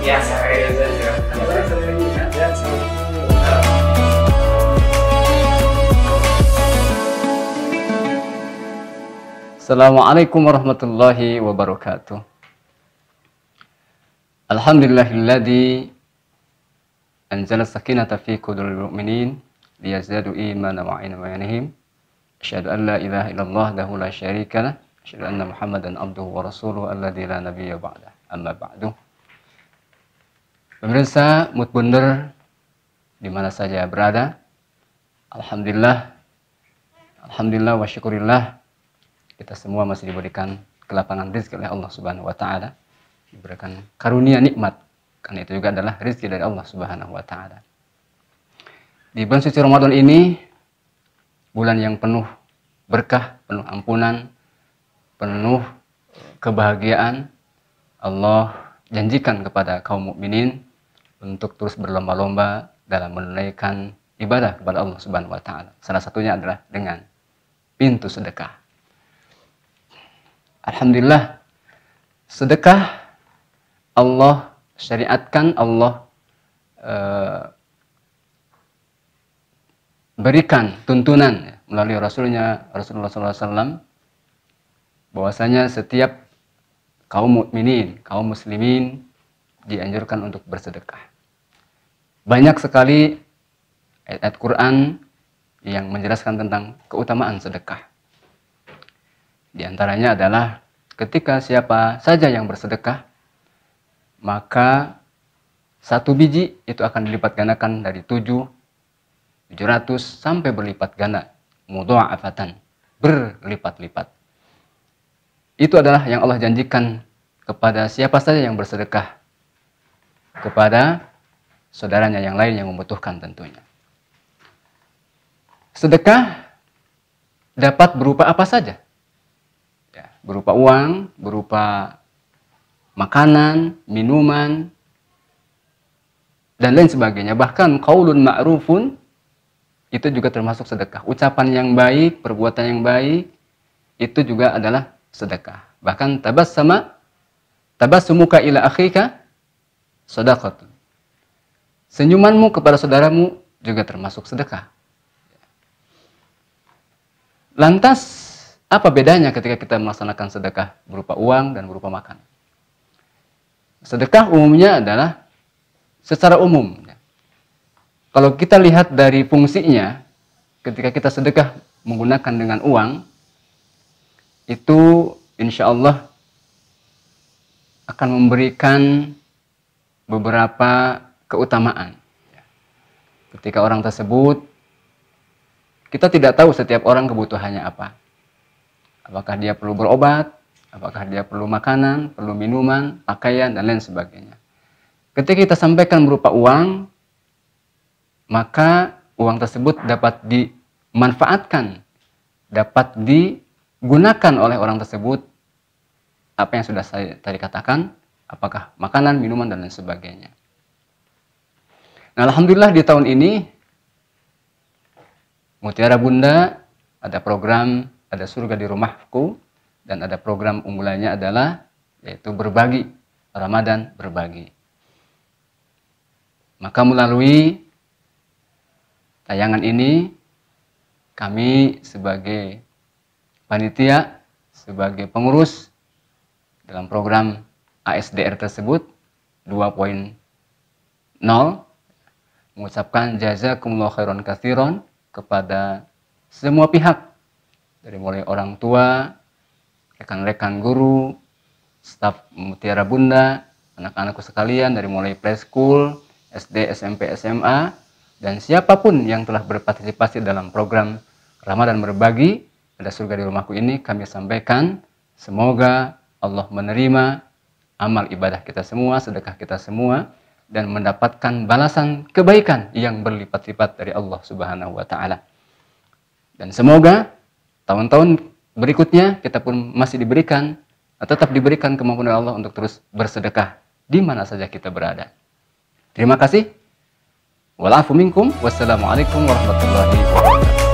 Yeah, sorry. Yeah, that's already, yeah, that's already. Assalamualaikum warahmatullahi wabarakatuh. Alhamdulillahilladzi anzala sakinata fi qulubul mu'minin liyazdadu imanan ma'ina imanihim. Asyhadu an la ilaha illallah dahu la syarika lah. Asyhadu anna Muhammadan abduhu wa rasuluhu alladzi la nabiyya ba'da. Amma ba'du. Pemirsa Mutbunder di mana saja berada, Alhamdulillah, Alhamdulillah wa syukurillah, kita semua masih diberikan kelapangan rizki oleh Allah Subhanahu wa Ta'ala, diberikan karunia nikmat, karena itu juga adalah rizki dari Allah Subhanahu wa Ta'ala. Di bulan suci Ramadan ini, bulan yang penuh berkah, penuh ampunan, penuh kebahagiaan, Allah janjikan kepada kaum mukminin untuk terus berlomba-lomba dalam menunaikan ibadah kepada Allah Subhanahu wa taala. Salah satunya adalah dengan pintu sedekah. Alhamdulillah sedekah Allah syariatkan Allah eh, berikan tuntunan ya, melalui Rasulnya Rasulullah SAW bahwasanya setiap kaum mukminin kaum muslimin dianjurkan untuk bersedekah banyak sekali ayat-ayat Quran yang menjelaskan tentang keutamaan sedekah. Di antaranya adalah ketika siapa saja yang bersedekah, maka satu biji itu akan dilipat gandakan dari tujuh, tujuh ratus sampai berlipat ganda. Mudu'afatan, berlipat-lipat. Itu adalah yang Allah janjikan kepada siapa saja yang bersedekah. Kepada saudaranya yang lain yang membutuhkan tentunya. Sedekah dapat berupa apa saja. Ya, berupa uang, berupa makanan, minuman, dan lain sebagainya. Bahkan kaulun ma'rufun itu juga termasuk sedekah. Ucapan yang baik, perbuatan yang baik itu juga adalah sedekah. Bahkan tabas sama tabas semuka ila akhika sedekah Senyumanmu kepada saudaramu juga termasuk sedekah. Lantas, apa bedanya ketika kita melaksanakan sedekah berupa uang dan berupa makan? Sedekah umumnya adalah secara umum. Kalau kita lihat dari fungsinya, ketika kita sedekah menggunakan dengan uang, itu insya Allah akan memberikan beberapa keutamaan. Ketika orang tersebut, kita tidak tahu setiap orang kebutuhannya apa. Apakah dia perlu berobat, apakah dia perlu makanan, perlu minuman, pakaian, dan lain sebagainya. Ketika kita sampaikan berupa uang, maka uang tersebut dapat dimanfaatkan, dapat digunakan oleh orang tersebut apa yang sudah saya tadi katakan, apakah makanan, minuman, dan lain sebagainya. Nah, alhamdulillah di tahun ini Mutiara Bunda ada program ada surga di rumahku dan ada program unggulannya adalah yaitu berbagi Ramadan berbagi. Maka melalui tayangan ini kami sebagai panitia, sebagai pengurus dalam program ASDR tersebut 2.0 mengucapkan jazakumullah khairan kathiron kepada semua pihak dari mulai orang tua, rekan-rekan guru, staf Mutiara Bunda, anak-anakku sekalian dari mulai preschool, SD, SMP, SMA, dan siapapun yang telah berpartisipasi dalam program Ramadan Berbagi pada surga di rumahku ini kami sampaikan semoga Allah menerima amal ibadah kita semua, sedekah kita semua, dan mendapatkan balasan kebaikan yang berlipat-lipat dari Allah Subhanahu wa taala. Dan semoga tahun-tahun berikutnya kita pun masih diberikan tetap diberikan kemampuan Allah untuk terus bersedekah di mana saja kita berada. Terima kasih. Wassalamualaikum warahmatullahi wabarakatuh.